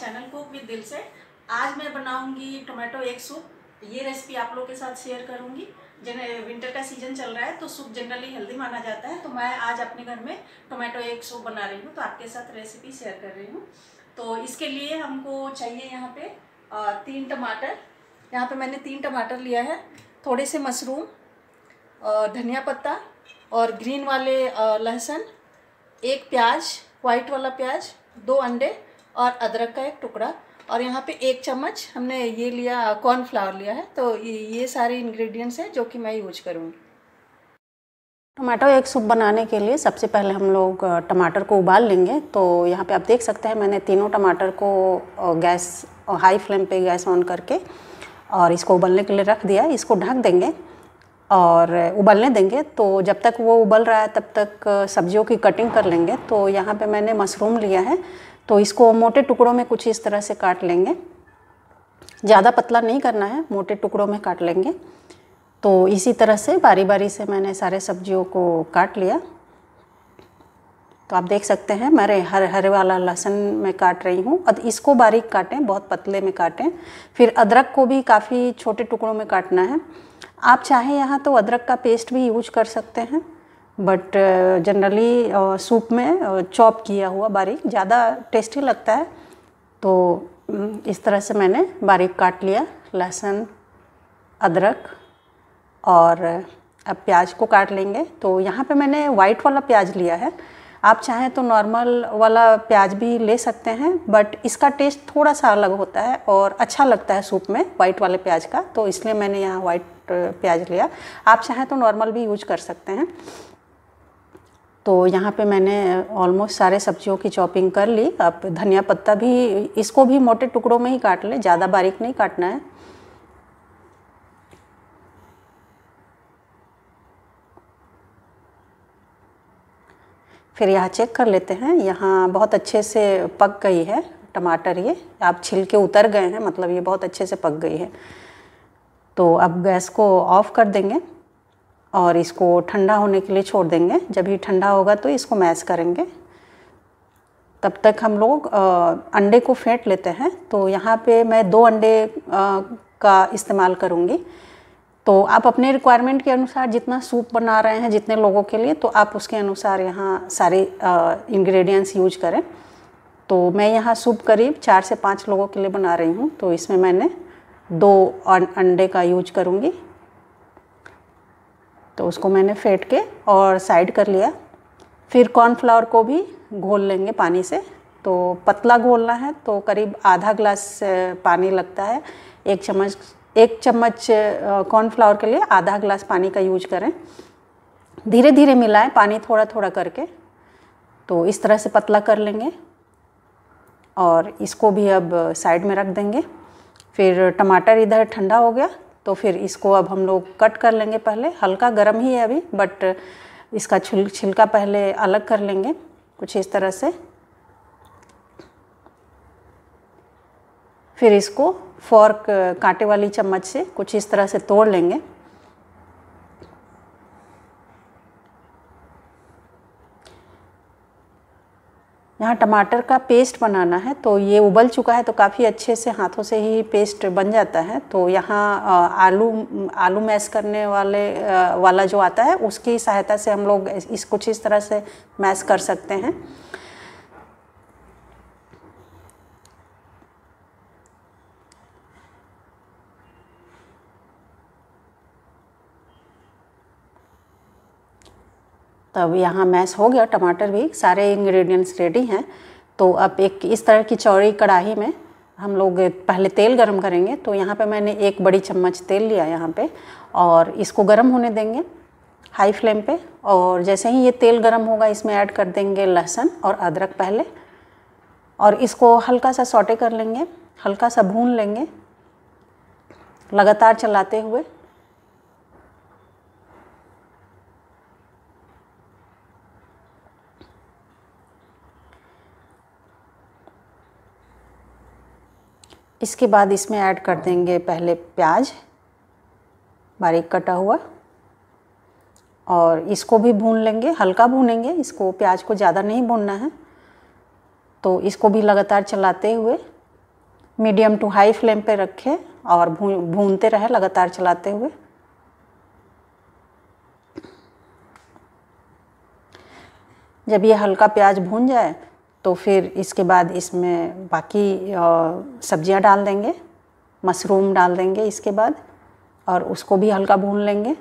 channel cook with दिल से आज मैं बनाऊंगी टोमेटो एग सूप ये रेसिपी आप लोग के साथ शेयर करूंगी जिन्हें विंटर का सीजन चल रहा है तो सूप जनरली हेल्दी माना जाता है तो मैं आज अपने घर में टोमेटो एग सूप बना रही हूँ तो आपके साथ रेसिपी शेयर कर रही हूँ तो इसके लिए हमको चाहिए यहाँ पे तीन टमाटर यहाँ पे मैंने तीन टमाटर लिया है थोड़े से मशरूम और धनिया पत्ता और ग्रीन वाले लहसुन एक प्याज वाइट वाला प्याज दो अंडे और अदरक का एक टुकड़ा और यहाँ पे एक चम्मच हमने ये लिया कॉर्नफ्लावर लिया है तो ये सारे इंग्रेडिएंट्स हैं जो कि मैं यूज करूँगी टमाटो एक सूप बनाने के लिए सबसे पहले हम लोग टमाटर को उबाल लेंगे तो यहाँ पे आप देख सकते हैं मैंने तीनों टमाटर को गैस हाई फ्लेम पे गैस ऑन करके और इसको उबलने के लिए रख दिया इसको ढक देंगे और उबलने देंगे तो जब तक वो उबल रहा है तब तक सब्जियों की कटिंग कर लेंगे तो यहाँ पे मैंने मशरूम लिया है तो इसको मोटे टुकड़ों में कुछ इस तरह से काट लेंगे ज़्यादा पतला नहीं करना है मोटे टुकड़ों में काट लेंगे तो इसी तरह से बारी बारी से मैंने सारे सब्जियों को काट लिया तो आप देख सकते हैं मेरे हर हरे वाला लहसुन मैं काट रही हूँ अब इसको बारीक काटें बहुत पतले में काटें फिर अदरक को भी काफ़ी छोटे टुकड़ों में काटना है आप चाहें यहाँ तो अदरक का पेस्ट भी यूज कर सकते हैं बट जनरली सूप में चॉप uh, किया हुआ बारीक ज़्यादा टेस्टी लगता है तो mm, इस तरह से मैंने बारीक काट लिया लहसुन अदरक और uh, अब प्याज को काट लेंगे तो यहाँ पे मैंने वाइट वाला प्याज लिया है आप चाहें तो नॉर्मल वाला प्याज भी ले सकते हैं बट इसका टेस्ट थोड़ा सा अलग होता है और अच्छा लगता है सूप में वाइट वाले प्याज का तो इसलिए मैंने यहाँ वाइट प्याज लिया आप चाहें तो नॉर्मल भी यूज कर सकते हैं तो यहाँ पे मैंने ऑलमोस्ट सारे सब्जियों की चॉपिंग कर ली अब धनिया पत्ता भी इसको भी मोटे टुकड़ों में ही काट लें ज़्यादा बारीक नहीं काटना है फिर यहाँ चेक कर लेते हैं यहाँ बहुत अच्छे से पक गई है टमाटर ये आप छिलके उतर गए हैं मतलब ये बहुत अच्छे से पक गई है तो अब गैस को ऑफ़ कर देंगे और इसको ठंडा होने के लिए छोड़ देंगे जब ये ठंडा होगा तो इसको मैश करेंगे तब तक हम लोग अंडे को फेंट लेते हैं तो यहाँ पे मैं दो अंडे का इस्तेमाल करूँगी तो आप अपने रिक्वायरमेंट के अनुसार जितना सूप बना रहे हैं जितने लोगों के लिए तो आप उसके अनुसार यहाँ सारे इंग्रेडिएंट्स यूज करें तो मैं यहाँ सूप करीब चार से पाँच लोगों के लिए बना रही हूँ तो इसमें मैंने दो अं, अंडे का यूज करूँगी तो उसको मैंने फेंट के और साइड कर लिया फिर कॉर्नफ्लावर को भी घोल लेंगे पानी से तो पतला घोलना है तो करीब आधा ग्लास पानी लगता है एक चम्मच एक चम्मच कॉर्नफ्लावर के लिए आधा ग्लास पानी का यूज करें धीरे धीरे मिलाएं पानी थोड़ा थोड़ा करके तो इस तरह से पतला कर लेंगे और इसको भी अब साइड में रख देंगे फिर टमाटर इधर ठंडा हो गया तो फिर इसको अब हम लोग कट कर लेंगे पहले हल्का गर्म ही है अभी बट इसका छिल छिलका पहले अलग कर लेंगे कुछ इस तरह से फिर इसको फॉर्क कांटे वाली चम्मच से कुछ इस तरह से तोड़ लेंगे यहाँ टमाटर का पेस्ट बनाना है तो ये उबल चुका है तो काफ़ी अच्छे से हाथों से ही पेस्ट बन जाता है तो यहाँ आलू आलू मैश करने वाले वाला जो आता है उसकी सहायता से हम लोग इस कुछ इस तरह से मैश कर सकते हैं तो अब यहाँ मैश हो गया टमाटर भी सारे इंग्रेडिएंट्स रेडी हैं तो अब एक इस तरह की चौड़ी कढ़ाई में हम लोग पहले तेल गरम करेंगे तो यहाँ पे मैंने एक बड़ी चम्मच तेल लिया यहाँ पे और इसको गरम होने देंगे हाई फ्लेम पे और जैसे ही ये तेल गरम होगा इसमें ऐड कर देंगे लहसुन और अदरक पहले और इसको हल्का सा सॉटे कर लेंगे हल्का सा भून लेंगे लगातार चलाते हुए इसके बाद इसमें ऐड कर देंगे पहले प्याज बारीक कटा हुआ और इसको भी भून लेंगे हल्का भूनेंगे इसको प्याज को ज़्यादा नहीं भूनना है तो इसको भी लगातार चलाते हुए मीडियम टू हाई फ्लेम पे रखें और भून भूनते रहे लगातार चलाते हुए जब ये हल्का प्याज भून जाए तो फिर इसके बाद इसमें बाकी सब्जियां डाल देंगे मशरूम डाल देंगे इसके बाद और उसको भी हल्का भून लेंगे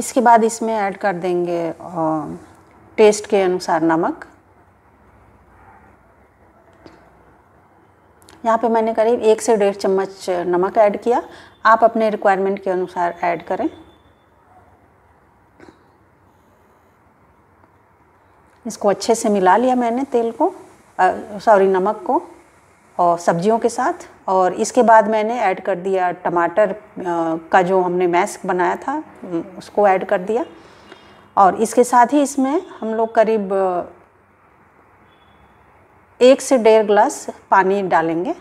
इसके बाद इसमें ऐड कर देंगे टेस्ट के अनुसार नमक यहाँ पे मैंने करीब एक से डेढ़ चम्मच नमक ऐड किया आप अपने रिक्वायरमेंट के अनुसार ऐड करें इसको अच्छे से मिला लिया मैंने तेल को सॉरी नमक को और सब्जियों के साथ और इसके बाद मैंने ऐड कर दिया टमाटर का जो हमने मैस्क बनाया था उसको ऐड कर दिया और इसके साथ ही इसमें हम लोग करीब एक से डेढ़ ग्लास पानी डालेंगे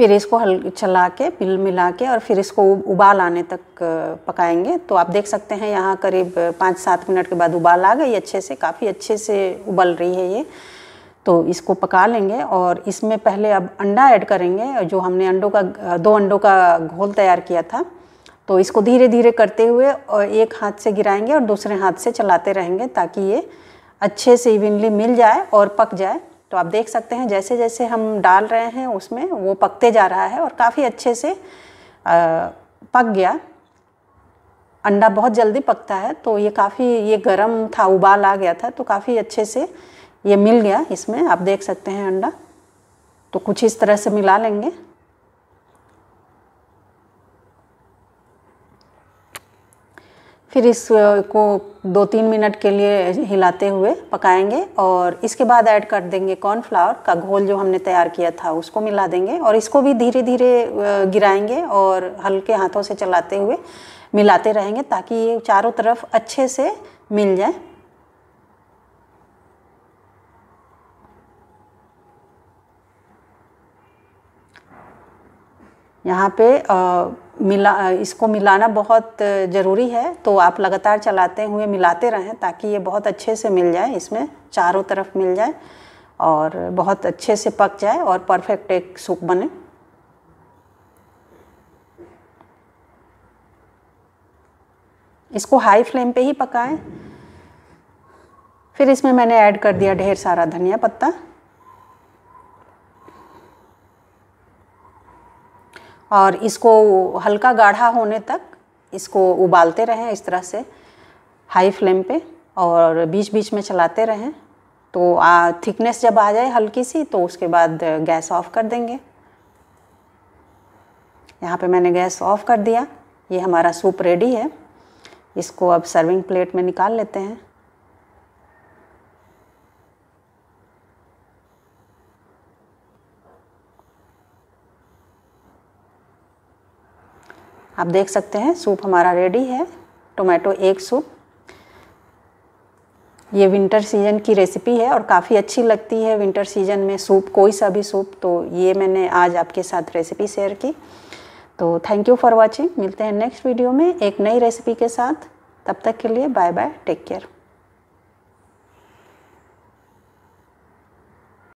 फिर इसको हल चला के पिल मिला के और फिर इसको उबाल आने तक पकाएंगे तो आप देख सकते हैं यहाँ करीब पाँच सात मिनट के बाद उबाल आ गई अच्छे से काफ़ी अच्छे से उबल रही है ये तो इसको पका लेंगे और इसमें पहले अब अंडा ऐड करेंगे जो हमने अंडों का दो अंडों का घोल तैयार किया था तो इसको धीरे धीरे करते हुए और एक हाथ से गिराएंगे और दूसरे हाथ से चलाते रहेंगे ताकि ये अच्छे से इवनली मिल जाए और पक जाए तो आप देख सकते हैं जैसे जैसे हम डाल रहे हैं उसमें वो पकते जा रहा है और काफ़ी अच्छे से पक गया अंडा बहुत जल्दी पकता है तो ये काफ़ी ये गरम था उबाल आ गया था तो काफ़ी अच्छे से ये मिल गया इसमें आप देख सकते हैं अंडा तो कुछ इस तरह से मिला लेंगे फिर इसको दो तीन मिनट के लिए हिलाते हुए पकाएंगे और इसके बाद ऐड कर देंगे कॉर्नफ्लावर का घोल जो हमने तैयार किया था उसको मिला देंगे और इसको भी धीरे धीरे गिराएंगे और हल्के हाथों से चलाते हुए मिलाते रहेंगे ताकि ये चारों तरफ अच्छे से मिल जाए यहाँ पे आ, मिला इसको मिलाना बहुत ज़रूरी है तो आप लगातार चलाते हुए मिलाते रहें ताकि ये बहुत अच्छे से मिल जाए इसमें चारों तरफ मिल जाए और बहुत अच्छे से पक जाए और परफेक्ट एक सूप बने इसको हाई फ्लेम पे ही पकाएं फिर इसमें मैंने ऐड कर दिया ढेर सारा धनिया पत्ता और इसको हल्का गाढ़ा होने तक इसको उबालते रहें इस तरह से हाई फ्लेम पे और बीच बीच में चलाते रहें तो थिकनेस जब आ जाए हल्की सी तो उसके बाद गैस ऑफ कर देंगे यहाँ पे मैंने गैस ऑफ कर दिया ये हमारा सूप रेडी है इसको अब सर्विंग प्लेट में निकाल लेते हैं आप देख सकते हैं सूप हमारा रेडी है टोमेटो एक सूप ये विंटर सीजन की रेसिपी है और काफ़ी अच्छी लगती है विंटर सीजन में सूप कोई सा भी सूप तो ये मैंने आज आपके साथ रेसिपी शेयर की तो थैंक यू फॉर वॉचिंग मिलते हैं नेक्स्ट वीडियो में एक नई रेसिपी के साथ तब तक के लिए बाय बाय टेक केयर